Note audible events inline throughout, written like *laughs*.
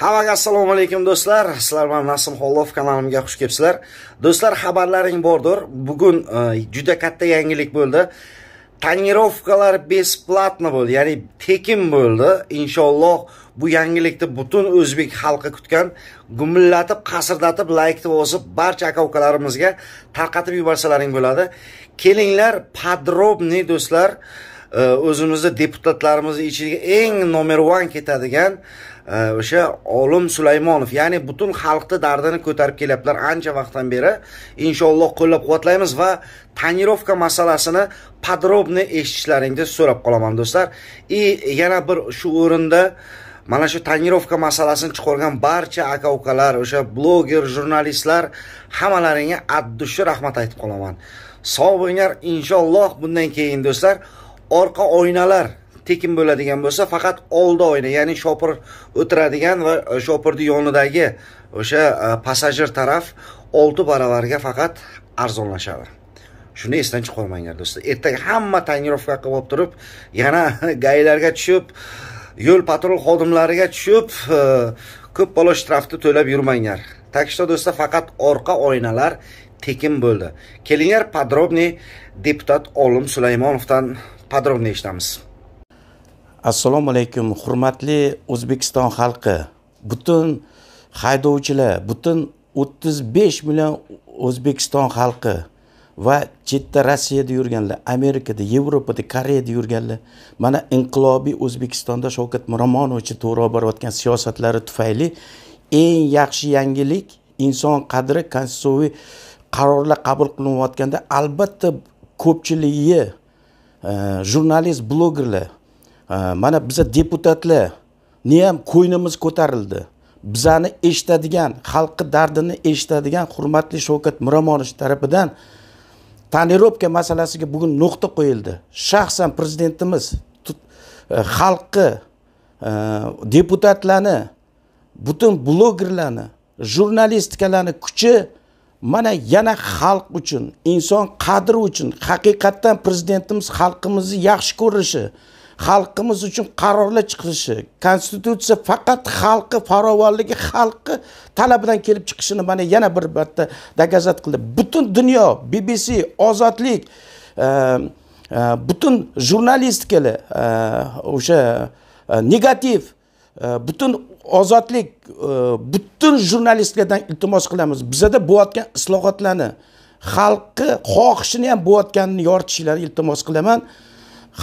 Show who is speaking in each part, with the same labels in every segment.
Speaker 1: Hammaga assalomu alaykum do'stlar. Sizlar bilan Xollov kanalimga xush kelibsizlar. Do'stlar, xabarlaring bordir. Bugun e, juda katta yangilik bo'ldi. Tanirovkalar besplatno bo'ldi, ya'ni tekin bo'ldi. Inshaalloh bu yangilikni butun o'zbek xalqi kutgan. Gumillatib, qasirdatib, laykni bosib, barcha aka-ukalarimizga tarqatib yuborsalaring bo'ladi. Kelinglar, podrobni do'stlar, o'zimizni deputatlarimizni ichiga eng nomer van ketadigan e, o'sha olim sulaymonov ya'ni butun xalqni dardini ko'tarib kelyaptilar ancha vaqtdan beri inshaalloh qo'llab quvvatlaymiz va tonirovka masalasini подробно eshitishlaringizni so'rab qolaman do'stlar и yana bir shu o'rinda mana shu tonirovka masalasini chiqargan barcha aka ukalar o'sha bloger jurnalistlar hammalaringga addushi rahmat aytib qolaman sog' bo'linglar inshaalloh bundan keyin do'stlar orqa oynalar tekin bo'ladigan bo'lsa faqat oldi oyna ya'ni shopir o'tiradigan va e, shopirni yonidagi o'sha e, passajir taraf olti baravarga faqat arzonlashadi shuni esdan chiqarmanglar do'stlar ertaga hamma tonirovka qilib turib yana *laughs* gaylarga tushib yo'l patrul xodimlariga tushib e, ko'p balo shtrafni to'lab yurmanglar так что do'stlar faqat orqa oynalar tekin bo'ldi kelinglar подробнее deputat olim sulaymonovdan
Speaker 2: podrobno eshitamiz assalomu alaykum hurmatli o'zbekiston xalqi butun haydovchilar butun o'ttiz besh million o'zbekiston xalqi va chetda rossiyada yurganlar amerikada yevropada koreyada yurganlar mana inqilobiy o'zbekistonda shavkat miromonovichni to'g'ri olib borayotgan siyosatlari tufayli eng yaxshi yangilik inson qadri konstitutsiyaviy qarorlar qabul qilinayotganda albatta ko'pchiligi jurnalist э, blogerlar э, mana biza deputatlar ni ham ko'tarildi bizani eshitadigan xalqni dardini eshitadigan hurmatli shavkat miromonovich tarafidan tonirovka masalasiga bugun nuqta qo'yildi shaxsan prezidentimiz e, xalqni e, deputatlarni butun blogerlarni jurnalistikalarni kuchi mana yana xalq uchun inson qadri uchun haqiqatdan prezidentimiz xalqimizni yaxshi ko'rishi xalqimiz uchun qarorlar chiqarishi konstitutsiya faqat xalqi farovonligi xalqi talabidan kelib chiqishini mana yana bir marta dokazat qildi butun dunyo bbc ozodlik e, e, butun jurnalistikalar e, o'sha negativ butun ozodlik e, butun jurnalistlardan iltimos qilamiz bizada bo'layotgan islohotlarni xalqni xohishini ham bo'layotganini yoritishinglarni iltimos qilaman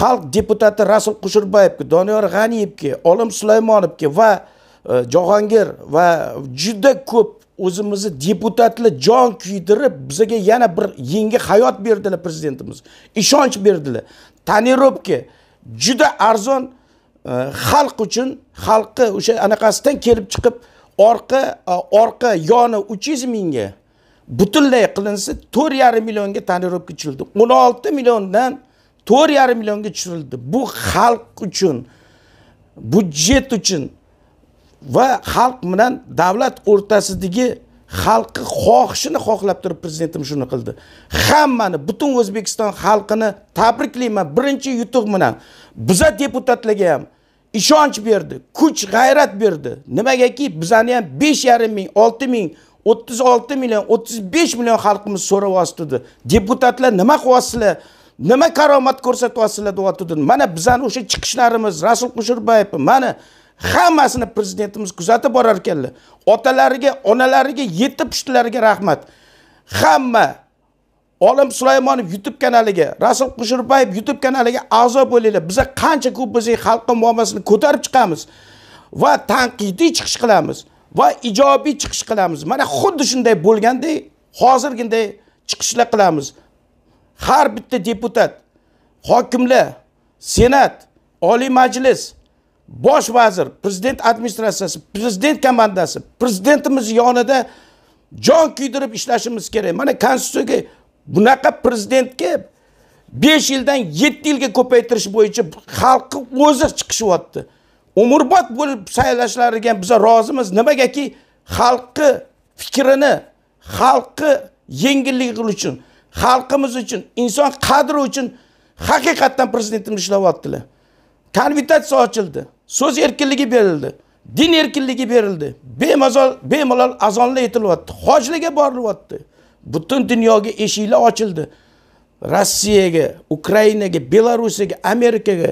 Speaker 2: xalq deputati rasul qushurbayevga doniyor g'aniyevga olim sulaymonovga va e, jahongir va juda ko'p o'zimizni deputatlar jon kuydirib bizga yana bir yangi hayot berdilar prezidentimiz ishonch berdilar tonirovka juda arzon xalq uchun xalqqa o'sha anaqasidan kelib chiqib orqa e, orqa yoni uch yuz mingga butunlay qilinsa to'rt yarim millionga tonirovka tushirildi o'n olti milliondan to'rt yarim millionga tushirildi bu xalq uchun budjet uchun va xalq bilan davlat o'rtasidagi xalqi xohishini xohlab turib prezidentim shuni qildi hammani butun o'zbekiston xalqini tabriklayman birinchi yutuq bilan biza deputatlarga ham ishonch berdi kuch g'ayrat berdi nimagaki bizani ham besh yarim ming olti ming o'ttiz olti million o'ttiz besh million xalqimiz so'rab deputatlar nima qilyapsizlar nima karomat ko'rsatyapsizlar deyotgandi mana bizani o'sha chiqishlarimiz rasul kusherbayev mana hammasini prezidentimiz kuzatib borar ekanlar otalariga onalariga yetib pushtlariga rahmat hamma olim sulaymonov youtube kanaliga rasul qushirbayev youtube kanaliga a'zo bo'linglar biza qancha ko'p bo'lsak xalqqa muammosini ko'tarib chiqamiz va tanqidiy chiqish qilamiz va ijobiy chiqish qilamiz mana xuddi shunday bo'lganday hozirginday chiqishlar qilamiz har bitta deputat hokimlar senat oliy majlis bosh vazir prezident administratsiyasi prezident komandasi prezidentimiz yonida jon kuydirib ishlashimiz kerak mana konstitutsiyaga bunaqa prezidentga besh yildan yetti yilga ko'paytirish bo'yicha xalqni o'zi chiqishyapti umrbod bo'lib saylashlariga biza rozimiz nimagaki xalqni fikrini xalqni yengilligi uchun xalqimiz uchun inson qadri uchun haqiqatdan prezidentimiz ishlayaptilar konvertatsiya ochildi so'z erkinligi berildi din erkinligi berildi bemazol bemalol azonlar aytilyapti hojlarga borilyapti butun dunyoga eshiklar ochildi rossiyaga ukrainaga Belarusiyaga, amerikaga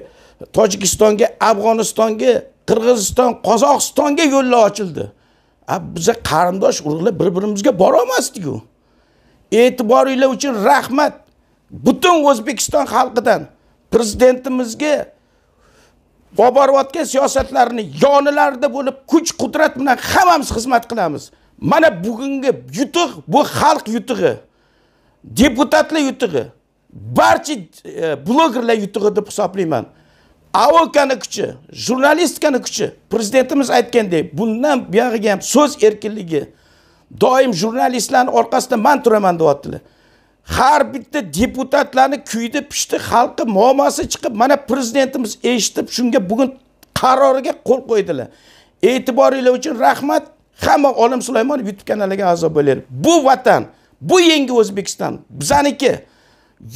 Speaker 2: tojikistonga afg'onistonga qirg'iziston qozog'istonga yo'llar ochildi a biza qarindosh urug'lar bir birimizga borolmasdiku e'tiboringlar uchun rahmat butun o'zbekiston xalqidan prezidentimizga boborvotga siyosatlarni yonilarida bo'lib kuch qudrat bilan hammamiz xizmat qilamiz mana bugungi yutuq bu xalq yutug'i deputatlar yutug'i barcha e, blogerlar yutug'i deb hisoblayman avokani kuchi jurnalistikani kuchi prezidentimiz aytgandek bundan buyog'iga ham so'z erkinligi doim jurnalistlarni orqasida man turaman deyaptilar har bitta deputatlarni kuydi pishdi xalqi muammosi chiqib mana prezidentimiz eshitib shunga bugun qaroriga qo'l qo'ydilar e'tiboringlar uchun rahmat hamma olim sulaymonov youtube kanaliga a'zo bo'linglar bu vatan bu yangi o'zbekiston bizaniki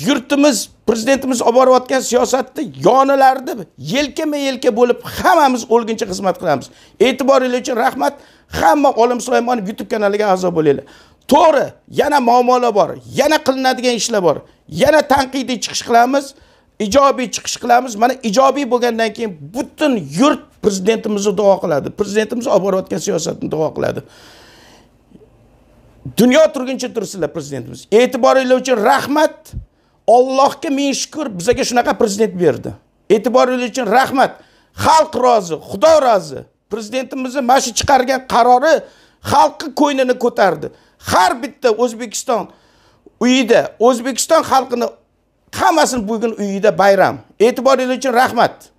Speaker 2: yurtimiz prezidentimiz olib borayotgan siyosatni yonilarida yelkama yelka bo'lib hammamiz o'lguncha xizmat qilamiz e'tiboringlar uchun rahmat hamma olim sulaymonov youtube kanaliga a'zo bo'linglar to'g'ri yana muammolar bor yana qilinadigan ishlar bor yana tanqidiy chiqish qilamiz ijobiy chiqish qilamiz mana ijobiy bo'lgandan keyin butun yurt prezidentimizni duo qiladi prezidentimiz olib borayotgan siyosatni duo qiladi dunyo turguncha tursinlar prezidentimiz e'tiboringlar uchun rahmat allohga ming shukur bizga shunaqa prezident berdi e'tiboringlar uchun rahmat xalq rozi xudo rozi prezidentimizni mana shu chiqargan qarori xalqni ko'nglini ko'tardi har bitta o'zbekiston uyida o'zbekiston xalqini hammasini bugun uyida bayram e'tiboringiz uchun rahmat